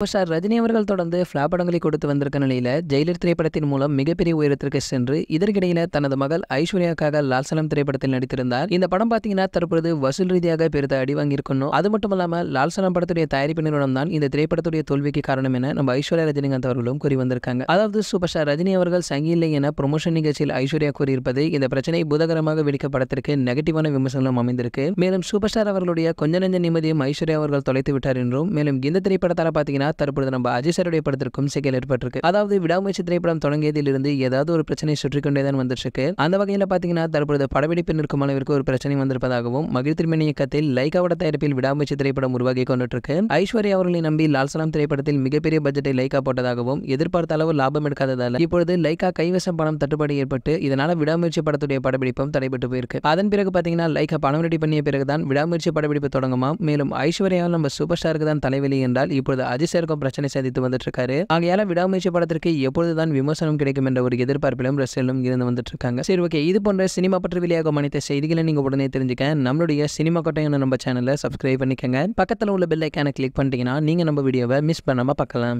இப்போ சார் ரஜினி அவர்கள் தொடர்ந்து ஃப்ளாப் படங்களை கொடுத்து வந்திருக்க நிலையில் ஜெயிலர் திரைப்படத்தின் மூலம் மிகப்பெரிய உயரத்திற்கு சென்று இதற்கிடையில தனது மகள் ஐஸ்வர்யாக்காக லால்சனம் திரைப்படத்தில் நடித்திருந்தார் இந்த படம் பார்த்தீங்கன்னா தற்பொழுது வசூல் ரீதியாக பெரித அடி வாங்கியிருக்கணும் அது மட்டும் இல்லாமல் லால்சனம் படத்துடைய தயாரிப்பு நிறுவனம் தான் இந்த திரைப்படத்துடைய தோல்விக்கு காரணம் என நம்ம ஐஸ்வர்யா ரஜினிகாந்த் அவர்களும் கூறி வந்திருக்காங்க அதாவது சூப்பர் ஸ்டார் ரஜினி அவர்கள் சங்கியில்லை என ப்ரொமோஷன் நிகழ்ச்சியில் ஐஸ்வர்யா கூறியிருப்பது இந்த பிரச்சனை புதகரமாக வெடிக்க படத்திற்கு நெகட்டிவான விமர்சனம் அமைந்திருக்கு மேலும் சூப்பர் ஸ்டார் அவர்களுடைய கொஞ்ச நெஞ்ச நிம்மதியும் ஐஸ்வர்யா அவர்கள் தொலைத்து விட்டார் என்றும் மேலும் இந்த திரைப்படத்தால் பார்த்தீங்கன்னா பார்த்தீங்கன்னா தற்பொழுது நம்ம அஜய் சாருடைய படத்திற்கும் சிக்கல் ஏற்பட்டிருக்கு அதாவது விடாமுயற்சி திரைப்படம் தொடங்கியதிலிருந்து ஏதாவது ஒரு பிரச்சனை சுற்றி வந்துருக்கு அந்த வகையில் பார்த்தீங்கன்னா தற்பொழுது படப்பிடிப்பு நிற்கும் அளவிற்கு ஒரு பிரச்சனை வந்திருப்பதாகவும் மகிழ் திருமணி இயக்கத்தில் வட தயாரிப்பில் விடாமுயற்சி திரைப்படம் உருவாகி கொண்டிருக்கு ஐஸ்வர்யா அவர்களை நம்பி லால்சலாம் திரைப்படத்தில் மிகப்பெரிய பட்ஜெட்டை லைகா போட்டதாகவும் எதிர்பார்த்த அளவு லாபம் எடுக்காததால் இப்பொழுது லைகா கைவசம் பணம் தட்டுப்பாடு ஏற்பட்டு இதனால விடாமுயற்சி படத்துடைய படப்பிடிப்பும் தடைபட்டு போயிருக்கு அதன் பிறகு பாத்தீங்கன்னா லைகா பணம் ரெடி பண்ணிய பிறகுதான் விடாமுயற்சி படப்பிடிப்பு தொடங்குமா மேலும் ஐஸ்வர்யாவில் நம்ம சூப்பர் ஸ்டாருக்கு தான் தலைவலி என்றால் இப்பொழுது அஜய் கடைசியாக இருக்கும் பிரச்சனை சந்தித்து வந்துட்டு இருக்காரு ஆகையால விடாமுயற்சி படத்திற்கு எப்பொழுதுதான் விமர்சனம் கிடைக்கும் என்ற ஒரு எதிர்பார்ப்பிலும் ரசிகர்களும் இருந்து வந்துட்டு இருக்காங்க சரி ஓகே இது போன்ற சினிமா பற்றி வெளியாகும் அனைத்த செய்திகளை நீங்க உடனே தெரிஞ்சுக்க நம்மளுடைய சினிமா கோட்டையான நம்ம சேனலை சப்ஸ்கிரைப் பண்ணிக்கோங்க பக்கத்தில் உள்ள பெல்லைக்கான கிளிக் பண்ணிட்டீங்கன்னா நீங்கள் நம்ம வீடியோவை மிஸ் பண்ணாம பார்க்கலாம்